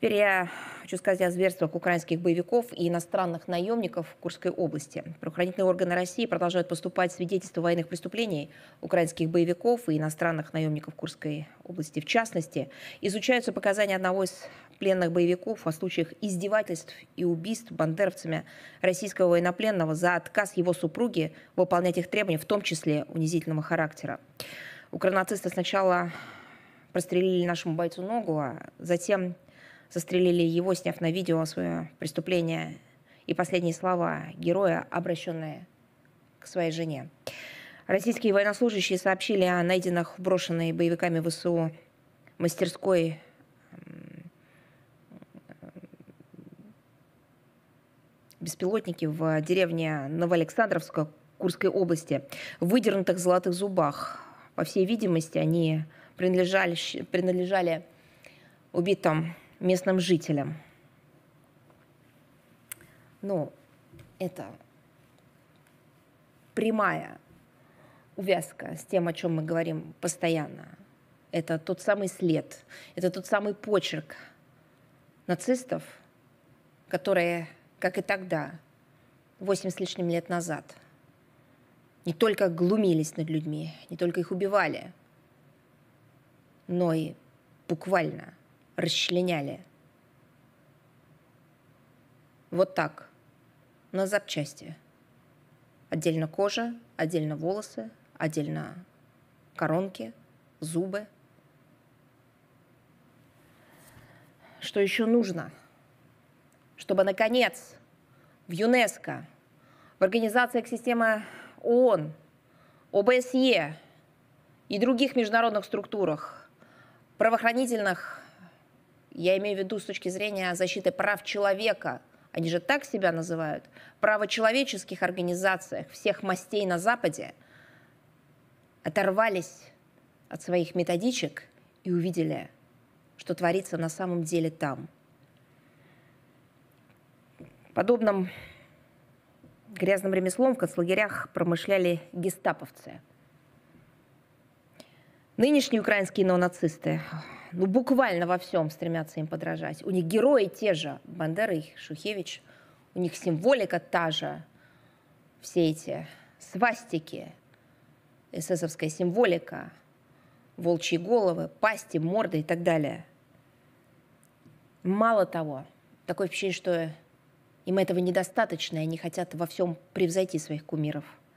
Теперь я хочу сказать о зверствах украинских боевиков и иностранных наемников в Курской области. Правоохранительные органы России продолжают поступать свидетельства военных преступлений украинских боевиков и иностранных наемников Курской области. В частности, изучаются показания одного из пленных боевиков о случаях издевательств и убийств бандеровцами российского военнопленного за отказ его супруги выполнять их требования, в том числе унизительного характера. Укранацисты сначала прострелили нашему бойцу ногу, а затем застрелили его, сняв на видео свое преступление и последние слова героя, обращенные к своей жене. Российские военнослужащие сообщили о найденных брошенной боевиками ВСУ мастерской беспилотники в деревне Новоалександровска Курской области, выдернутых золотых зубах. По всей видимости, они принадлежали, принадлежали убитым местным жителям. Ну, это прямая увязка с тем, о чем мы говорим постоянно. Это тот самый след, это тот самый почерк нацистов, которые, как и тогда, восемь с лишним лет назад, не только глумились над людьми, не только их убивали, но и буквально расчленяли. Вот так, на запчасти. Отдельно кожа, отдельно волосы, отдельно коронки, зубы. Что еще нужно? Чтобы, наконец, в ЮНЕСКО, в организациях системы ООН, ОБСЕ и других международных структурах, правоохранительных я имею в виду с точки зрения защиты прав человека. Они же так себя называют. Правочеловеческих организациях всех мастей на Западе оторвались от своих методичек и увидели, что творится на самом деле там. Подобным грязным ремеслом в концлагерях промышляли гестаповцы – Нынешние украинские неонацисты ну, буквально во всем стремятся им подражать. У них герои те же, Бандера и Шухевич, у них символика та же, все эти свастики, эсэсовская символика, волчьи головы, пасти, морды и так далее. Мало того, такое впечатление, что им этого недостаточно, и они хотят во всем превзойти своих кумиров –